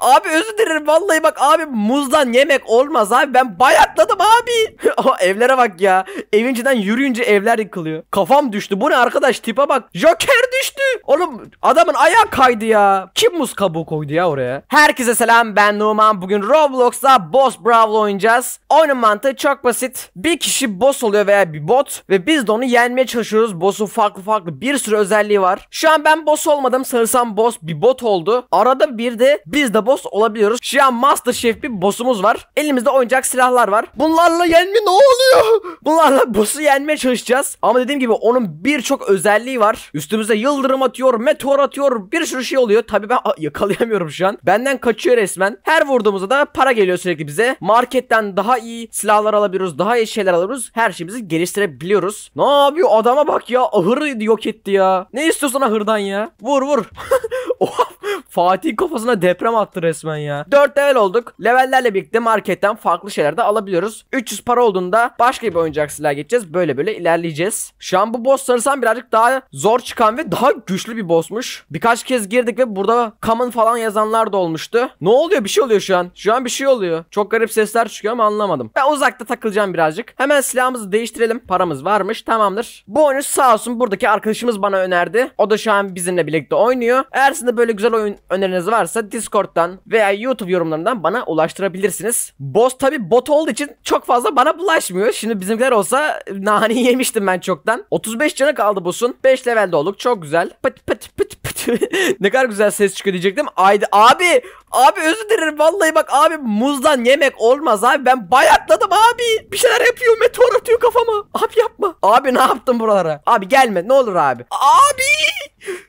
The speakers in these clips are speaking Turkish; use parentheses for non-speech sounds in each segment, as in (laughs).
Abi özür dilerim vallahi bak abi muzdan yemek olmaz abi ben bayatladım abi. (laughs) Evlere bak ya. Evin içinden yürüyünce evler yıkılıyor. Kafam düştü. Bu ne arkadaş tipe bak. Joker düştü. Oğlum adamın ayağı kaydı ya. Kim muz kabuğu koydu ya oraya? Herkese selam ben Numan. Bugün Roblox'ta Boss Brawl oynayacağız. Oyunun mantığı çok basit. Bir kişi boss oluyor veya bir bot ve biz de onu yenmeye çalışıyoruz. Boss'un farklı farklı bir sürü özelliği var. Şu an ben boss olmadım. Sanırsam boss bir bot oldu. Arada bir de biz de ana boss olabiliyoruz. Şu an Masterchef bir boss'umuz var. Elimizde oyuncak silahlar var. Bunlarla yenme ne oluyor? (laughs) Bunlarla boss'u yenmeye çalışacağız. Ama dediğim gibi onun birçok özelliği var. Üstümüze yıldırım atıyor, meteor atıyor, bir sürü şey oluyor. Tabii ben (laughs) yakalayamıyorum şu an. Benden kaçıyor resmen. Her vurduğumuzda da para geliyor sürekli bize. Marketten daha iyi silahlar alabiliyoruz, daha iyi şeyler alıyoruz. Her şeyimizi geliştirebiliyoruz. Ne yapıyor adama bak ya. Ahır yok etti ya. Ne istiyorsun ahırdan ya? Vur vur. (laughs) Fatih kafasına deprem attı yaptı resmen ya. 4 level olduk. Levellerle birlikte marketten farklı şeyler de alabiliyoruz. 300 para olduğunda başka bir oyuncak silah geçeceğiz. Böyle böyle ilerleyeceğiz. Şu an bu boss sanırsam birazcık daha zor çıkan ve daha güçlü bir bossmuş. Birkaç kez girdik ve burada common falan yazanlar da olmuştu. Ne oluyor? Bir şey oluyor şu an. Şu an bir şey oluyor. Çok garip sesler çıkıyor ama anlamadım. Ben uzakta takılacağım birazcık. Hemen silahımızı değiştirelim. Paramız varmış. Tamamdır. Bu oyunu sağ olsun buradaki arkadaşımız bana önerdi. O da şu an bizimle birlikte oynuyor. Eğer sizin de böyle güzel oyun öneriniz varsa Discord'dan Instagram'dan veya YouTube yorumlarından bana ulaştırabilirsiniz. Boss tabi bot olduğu için çok fazla bana bulaşmıyor. Şimdi bizimkiler olsa nane yemiştim ben çoktan. 35 canı kaldı boss'un. 5 levelde olduk. Çok güzel. Pıt pıt pıt pıt. (laughs) ne kadar güzel ses çıkıyor diyecektim. Aydı abi. Abi özür dilerim vallahi bak abi muzdan yemek olmaz abi. Ben bayatladım abi. Bir şeyler yapıyor meteor atıyor kafama. Abi yapma. Abi ne yaptın buralara? Abi gelme ne olur abi. Abi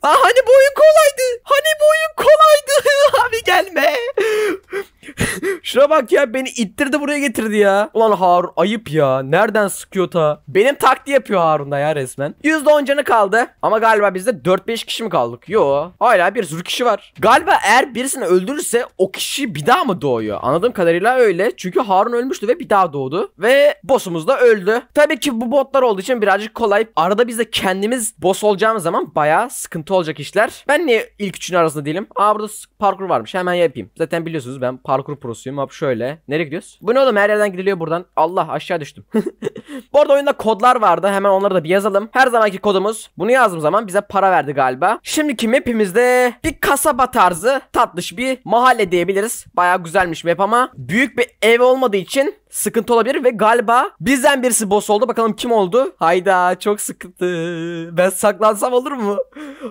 Aa, hani boyun kolaydı. Hani boyun kolaydı. (laughs) Abi gelme. Şuna bak ya beni ittirdi buraya getirdi ya. Ulan Harun ayıp ya. Nereden sıkıyor ta? Benim taktiği yapıyor Harun'da ya resmen. %10 canı kaldı. Ama galiba bizde 4-5 kişi mi kaldık? Yo. Hala bir sürü kişi var. Galiba eğer birisini öldürürse o kişi bir daha mı doğuyor? Anladığım kadarıyla öyle. Çünkü Harun ölmüştü ve bir daha doğdu. Ve boss'umuz da öldü. Tabii ki bu botlar olduğu için birazcık kolay. Arada biz de kendimiz boss olacağımız zaman bayağı sıkıntı olacak işler. Ben niye ilk üçün arasında değilim? Aa burada parkur varmış. Hemen yapayım. Zaten biliyorsunuz ben parkur prosuyum. Hop şöyle. Nereye gidiyoruz? Bu ne oğlum? Her yerden gidiliyor buradan. Allah aşağı düştüm. (laughs) Bu arada oyunda kodlar vardı. Hemen onları da bir yazalım. Her zamanki kodumuz. Bunu yazdığım zaman bize para verdi galiba. Şimdiki mapimizde bir kasaba tarzı tatlış bir mahalle diyebiliriz. Baya güzelmiş map ama büyük bir ev olmadığı için sıkıntı olabilir ve galiba bizden birisi boss oldu. Bakalım kim oldu? Hayda çok sıkıntı. Ben saklansam olur mu?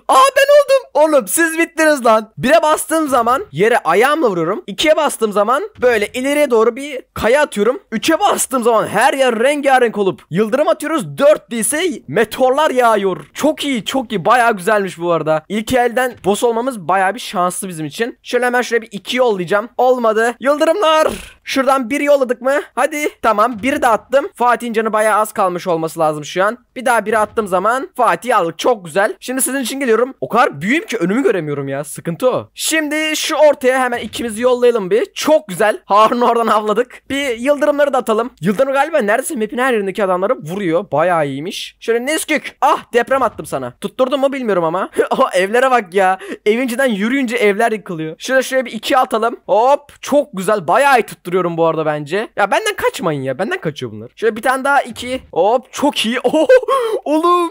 Aa ben Oğlum oğlum siz bittiniz lan. Bire bastığım zaman yere ayağımla vururum İkiye bastığım zaman böyle ileriye doğru bir kaya atıyorum. Üçe bastığım zaman her yer rengarenk olup yıldırım atıyoruz. Dört ise meteorlar yağıyor. Çok iyi çok iyi baya güzelmiş bu arada. İlk elden boss olmamız baya bir şanslı bizim için. Şöyle hemen şöyle bir iki yollayacağım. Olmadı. Yıldırımlar. Şuradan bir yolladık mı? Hadi. Tamam biri de attım. Fatih'in canı baya az kalmış olması lazım şu an. Bir daha biri attığım zaman Fatih aldık. Çok güzel. Şimdi sizin için geliyorum. O kadar büyük büyüğüm ki önümü göremiyorum ya. Sıkıntı o. Şimdi şu ortaya hemen ikimizi yollayalım bir. Çok güzel. Harun oradan avladık. Bir yıldırımları da atalım. Yıldırım galiba neredeyse map'in her yerindeki adamları vuruyor. Bayağı iyiymiş. Şöyle Neskük. Ah deprem attım sana. Tutturdum mu bilmiyorum ama. o (laughs) evlere bak ya. Evinciden yürüyünce evler yıkılıyor. Şöyle şöyle bir iki atalım. Hop. Çok güzel. Bayağı iyi tutturuyorum bu arada bence. Ya benden kaçmayın ya. Benden kaçıyor bunlar. Şöyle bir tane daha iki. Hop. Çok iyi. (laughs) oğlum.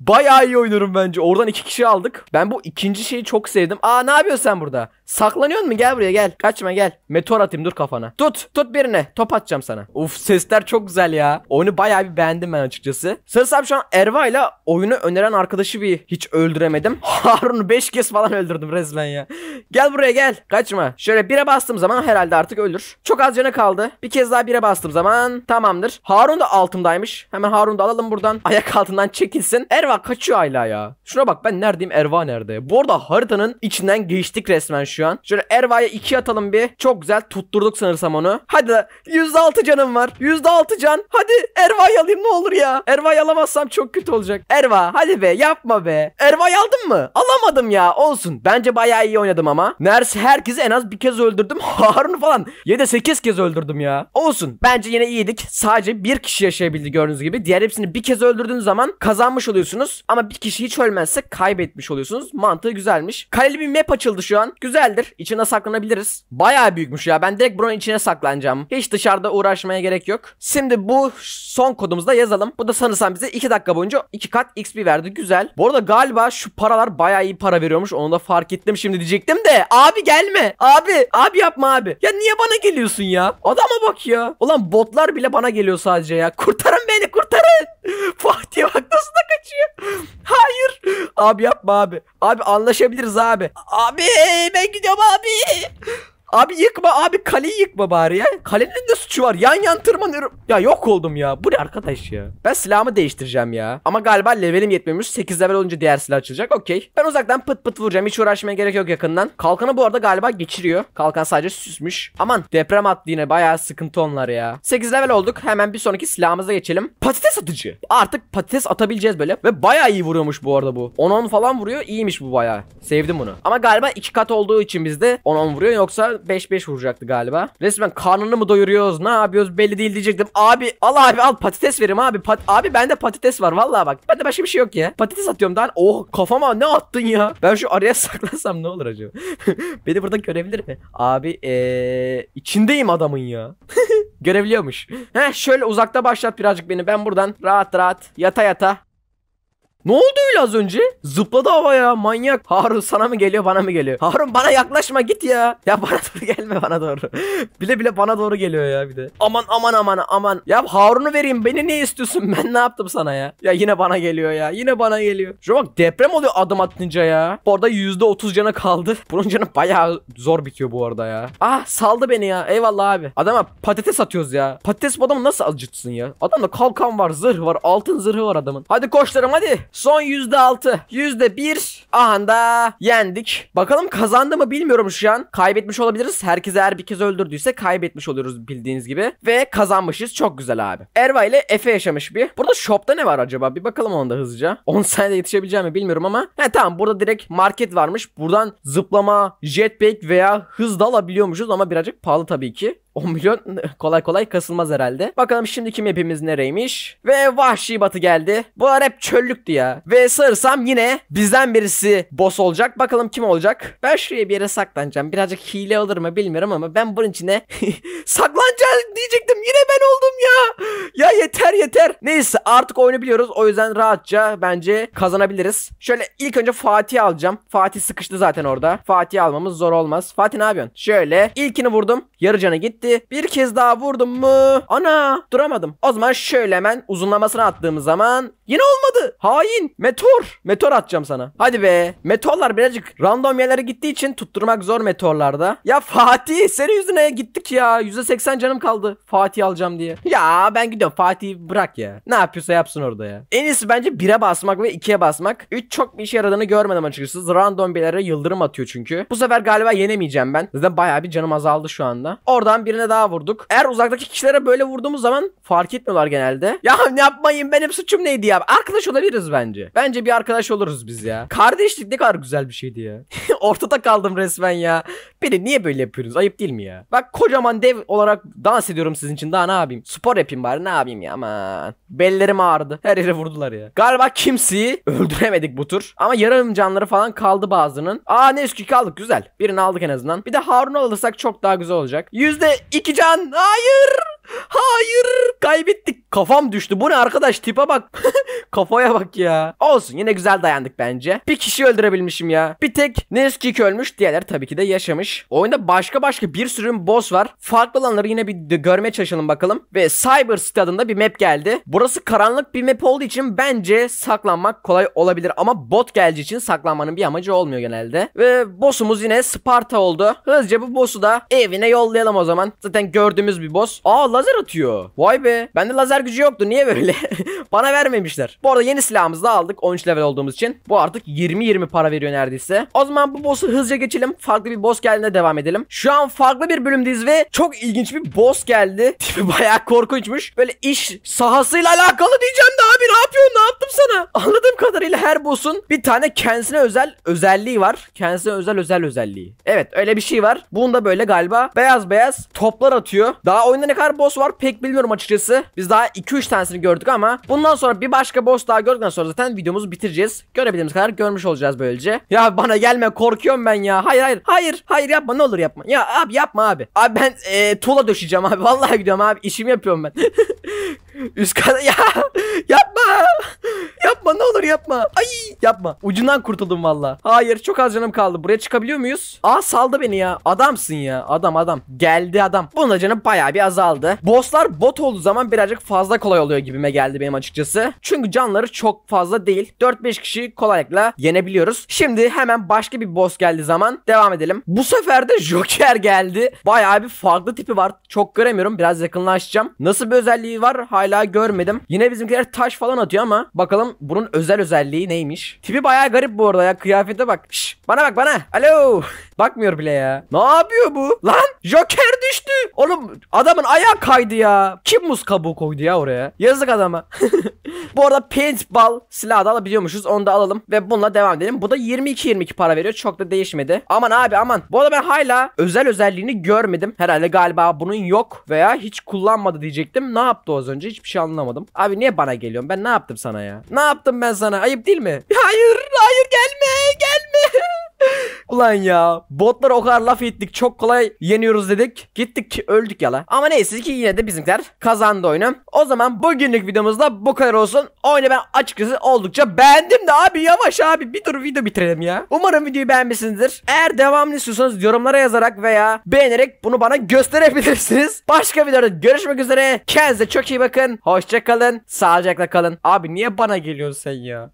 Bayağı iyi oynuyorum bence. Oradan iki kişi aldık. Ben bu bu ikinci şeyi çok sevdim. Aa ne yapıyorsun sen burada? Saklanıyorsun mu? Gel buraya gel. Kaçma gel. Meteor atayım dur kafana. Tut. Tut birine. Top atacağım sana. Uf sesler çok güzel ya. Oyunu baya bir beğendim ben açıkçası. Sırası abi şu an Erva ile oyunu öneren arkadaşı bir hiç öldüremedim. (laughs) Harun'u 5 kez falan öldürdüm resmen ya. Gel buraya gel. Kaçma. Şöyle bire bastığım zaman herhalde artık ölür. Çok az canı kaldı. Bir kez daha bire bastığım zaman tamamdır. Harun da altımdaymış. Hemen Harun'u da alalım buradan. Ayak altından çekilsin. Erva kaçıyor hala ya. Şuna bak ben neredeyim Erva nerede? yerlerde. Bu arada haritanın içinden geçtik resmen şu an. Şöyle Erva'ya 2 atalım bir. Çok güzel tutturduk sanırsam onu. Hadi da %6 canım var. %6 can. Hadi Erva'yı alayım ne olur ya. Erva'yı alamazsam çok kötü olacak. Erva hadi be yapma be. Erva'yı aldın mı? Alamadım ya. Olsun. Bence bayağı iyi oynadım ama. Ners herkesi en az bir kez öldürdüm. (laughs) harunu falan 7-8 kez öldürdüm ya. Olsun. Bence yine iyiydik. Sadece bir kişi yaşayabildi gördüğünüz gibi. Diğer hepsini bir kez öldürdüğünüz zaman kazanmış oluyorsunuz. Ama bir kişi hiç ölmezse kaybetmiş oluyorsunuz gidiyoruz. Mantığı güzelmiş. Kaleli bir map açıldı şu an. Güzeldir. İçine saklanabiliriz. Bayağı büyükmüş ya. Ben direkt buranın içine saklanacağım. Hiç dışarıda uğraşmaya gerek yok. Şimdi bu son kodumuzu da yazalım. Bu da sanırsam bize 2 dakika boyunca 2 kat XP verdi. Güzel. Bu arada galiba şu paralar bayağı iyi para veriyormuş. Onu da fark ettim şimdi diyecektim de. Abi gelme. Abi. Abi yapma abi. Ya niye bana geliyorsun ya? Adama bak ya. Ulan botlar bile bana geliyor sadece ya. Kurtarın beni kurtarın. (laughs) Fatih bak nasıl da kaçıyor. Hayır. Abi yapma abi. Abi anlaşabiliriz abi. Abi ben gidiyorum abi. Abi yıkma abi kaleyi yıkma bari ya. Kalenin de suçu var. Yan yan tırmanıyorum. Ya yok oldum ya. Bu ne arkadaş ya? Ben silahımı değiştireceğim ya. Ama galiba levelim yetmemiş. 8 level olunca diğer silah açılacak. Okey. Ben uzaktan pıt pıt vuracağım. Hiç uğraşmaya gerek yok yakından. Kalkanı bu arada galiba geçiriyor. Kalkan sadece süsmüş. Aman deprem attı yine. Bayağı sıkıntı onlar ya. 8 level olduk. Hemen bir sonraki silahımıza geçelim. Patates atıcı. Artık patates atabileceğiz böyle. Ve bayağı iyi vuruyormuş bu arada bu. 10-10 falan vuruyor. İyiymiş bu bayağı. Sevdim bunu. Ama galiba 2 kat olduğu için bizde 10-10 vuruyor. Yoksa 5-5 vuracaktı galiba. Resmen karnını mı doyuruyoruz ne yapıyoruz belli değil diyecektim. Abi al abi al patates verim abi. Pat abi bende patates var vallahi bak. Bende başka bir şey yok ya. Patates atıyorum daha. Oh kafama ne attın ya? Ben şu araya (laughs) saklasam ne olur acaba? (laughs) Beni burada görebilir mi? Abi ee, içindeyim adamın ya. (laughs) Görebiliyormuş. Heh şöyle uzakta başlat birazcık beni. Ben buradan rahat rahat yata yata ne oldu öyle az önce? Zıpladı havaya manyak. Harun sana mı geliyor bana mı geliyor? Harun bana yaklaşma git ya. Ya bana doğru (laughs) gelme bana doğru. bile bile bana doğru geliyor ya bir de. Aman aman aman aman. Ya Harun'u vereyim beni ne istiyorsun? (laughs) Ben ne yaptım sana ya? Ya yine bana geliyor ya. Yine bana geliyor. Şu bak deprem oluyor adım atınca ya. Orada %30 cana kaldı. (laughs) Bunun canı bayağı zor bitiyor bu arada ya. Ah saldı beni ya. Eyvallah abi. Adama patates atıyoruz ya. Patates bu adamı nasıl acıtsın ya? Adamda kalkan var, zırh var, altın zırhı var adamın. Hadi koşlarım hadi. Son %6. %1. anda yendik. Bakalım kazandı mı bilmiyorum şu an. Kaybetmiş olabiliriz. Herkese eğer bir kez öldürdüyse kaybetmiş oluyoruz bildiğiniz gibi. Ve kazanmışız. Çok güzel abi. Erva ile Efe yaşamış bir. Burada shopta ne var acaba? Bir bakalım onda hızlıca. 10 (laughs) saniyede yetişebileceğim mi bilmiyorum ama. He tamam burada direkt market varmış. Buradan zıplama, jetpack veya hız da alabiliyormuşuz ama birazcık pahalı tabii ki. 10 milyon kolay kolay kasılmaz herhalde. Bakalım şimdiki mapimiz nereymiş? Ve vahşi batı geldi. Bunlar hep çöllüktü ya. Ve sarırsam yine bizden birisi boss olacak. Bakalım kim olacak? Ben şuraya bir yere saklanacağım. Birazcık hile olur mu bilmiyorum ama ben bunun içine (laughs) saklanacağım diyecektim. Yine ben oldum ya. Ya yeter yeter. Neyse artık oynayabiliyoruz. O yüzden rahatça bence kazanabiliriz. Şöyle ilk önce Fatih alacağım. Fatih sıkıştı zaten orada. Fatih almamız zor olmaz. Fatih ne yapıyorsun? Şöyle ilkini vurdum. Yarı canı gitti gitti. Bir kez daha vurdum mu? Ana duramadım. O zaman şöyle hemen uzunlamasını attığımız zaman Yine olmadı. Hain. Meteor. Meteor atacağım sana. Hadi be. Meteorlar birazcık random yerlere gittiği için tutturmak zor meteorlarda. Ya Fatih senin yüzüne gittik ya. %80 canım kaldı. Fatih alacağım diye. Ya ben gidiyorum. Fatih bırak ya. Ne yapıyorsa yapsın orada ya. En iyisi bence 1'e basmak ve 2'ye basmak. 3 çok bir işe yaradığını görmedim açıkçası. Random yerlere yıldırım atıyor çünkü. Bu sefer galiba yenemeyeceğim ben. Zaten bayağı bir canım azaldı şu anda. Oradan birine daha vurduk. Eğer uzaktaki kişilere böyle vurduğumuz zaman fark etmiyorlar genelde. Ya yapmayın benim suçum neydi ya? ya. Arkadaş olabiliriz bence. Bence bir arkadaş oluruz biz ya. Kardeşlik ne kadar güzel bir şeydi ya. (laughs) Ortada kaldım resmen ya. Beni niye böyle yapıyorsunuz? Ayıp değil mi ya? Bak kocaman dev olarak dans ediyorum sizin için. Daha ne yapayım? Spor yapayım bari ne yapayım ya aman. Bellerim ağrıdı. Her yere vurdular ya. Galiba kimseyi öldüremedik bu tur. Ama yarım canları falan kaldı bazının. Aa ne üstü kaldık güzel. Birini aldık en azından. Bir de Harun'u alırsak çok daha güzel olacak. Yüzde iki can. Hayır. Hayır kaybettik. Kafam düştü. Bu ne arkadaş tipe bak. (laughs) Kafaya bak ya. Olsun yine güzel dayandık bence. Bir kişi öldürebilmişim ya. Bir tek Neskik ölmüş. Diğerler tabii ki de yaşamış. Oyunda başka başka bir sürü boss var. Farklı olanları yine bir görmeye çalışalım bakalım. Ve Cyber City adında bir map geldi. Burası karanlık bir map olduğu için bence saklanmak kolay olabilir. Ama bot geldiği için saklanmanın bir amacı olmuyor genelde. Ve boss'umuz yine Sparta oldu. Hızlıca bu boss'u da evine yollayalım o zaman. Zaten gördüğümüz bir boss. Aa lazer atıyor. Vay be. Bende lazer gücü yoktu. Niye böyle? (laughs) Bana vermemişler. Bu arada yeni silahımızı da aldık. 13 level olduğumuz için. Bu artık 20-20 para veriyor neredeyse. O zaman bu boss'u hızlıca geçelim. Farklı bir boss geldiğinde devam edelim. Şu an farklı bir bölümdeyiz ve çok ilginç bir boss geldi. (laughs) Tipi bayağı korkunçmuş. Böyle iş sahasıyla alakalı diyeceğim de abi ne yapıyorsun? Ne yaptım sana? (laughs) Anladığım kadarıyla her boss'un bir tane kendisine özel özelliği var. Kendisine özel özel özelliği. Evet öyle bir şey var. Bunda böyle galiba beyaz beyaz toplar atıyor. Daha oyunda ne kadar boss var pek bilmiyorum açıkçası. Biz daha 2-3 tanesini gördük ama bundan sonra bir başka boss daha gördükten sonra zaten videomuzu bitireceğiz. Görebildiğimiz kadar görmüş olacağız böylece. Ya bana gelme korkuyorum ben ya. Hayır hayır hayır hayır yapma ne olur yapma. Ya abi yapma abi. Abi ben e, tuğla döşeyeceğim abi. (laughs) Vallahi gidiyorum abi işimi yapıyorum ben. (laughs) Üst kat ya yapma. Yapma ne olur yapma. Ay yapma. Ucundan kurtuldum valla. Hayır çok az canım kaldı. Buraya çıkabiliyor muyuz? Aa saldı beni ya. Adamsın ya. Adam adam. Geldi adam. Bunun da canım bayağı bir azaldı. Bosslar bot olduğu zaman birazcık fazla kolay oluyor gibime geldi benim açıkçası. Çünkü canları çok fazla değil. 4-5 kişi kolaylıkla yenebiliyoruz. Şimdi hemen başka bir boss geldiği zaman devam edelim. Bu sefer de Joker geldi. Bayağı bir farklı tipi var. Çok göremiyorum. Biraz yakınlaşacağım. Nasıl bir özelliği var? Hayır hala görmedim. Yine bizimkiler taş falan atıyor ama bakalım bunun özel özelliği neymiş. Tipi bayağı garip bu arada ya. Kıyafete bak. Şş, bana bak bana. Alo. (laughs) Bakmıyor bile ya. Ne yapıyor bu? Lan Joker düştü. Oğlum adamın ayağı kaydı ya. Kim muz kabuğu koydu ya oraya? Yazık adama. (laughs) Bu arada paintball silahı da alabiliyormuşuz. Onu da alalım ve bununla devam edelim. Bu da 22-22 para veriyor. Çok da değişmedi. Aman abi aman. Bu arada ben hala özel özelliğini görmedim. Herhalde galiba bunun yok veya hiç kullanmadı diyecektim. Ne yaptı az önce? Hiçbir şey anlamadım. Abi niye bana geliyorsun? Ben ne yaptım sana ya? Ne yaptım ben sana? Ayıp değil mi? (laughs) Hayır, hayır gelme, gelme. (laughs) Ulan ya. botlar o kadar laf ettik. Çok kolay yeniyoruz dedik. Gittik öldük yala. Ama neyse ki yine de bizimkiler kazandı oyunu. O zaman bugünlük videomuzda bu kadar olsun. Oyunu ben açıkçası oldukça beğendim de abi yavaş abi. Bir dur video bitirelim ya. Umarım videoyu beğenmişsinizdir. Eğer devamını istiyorsanız yorumlara yazarak veya beğenerek bunu bana gösterebilirsiniz. Başka videoda görüşmek üzere. Kendinize çok iyi bakın. Hoşçakalın. Sağlıcakla kalın. Abi niye bana geliyorsun sen ya?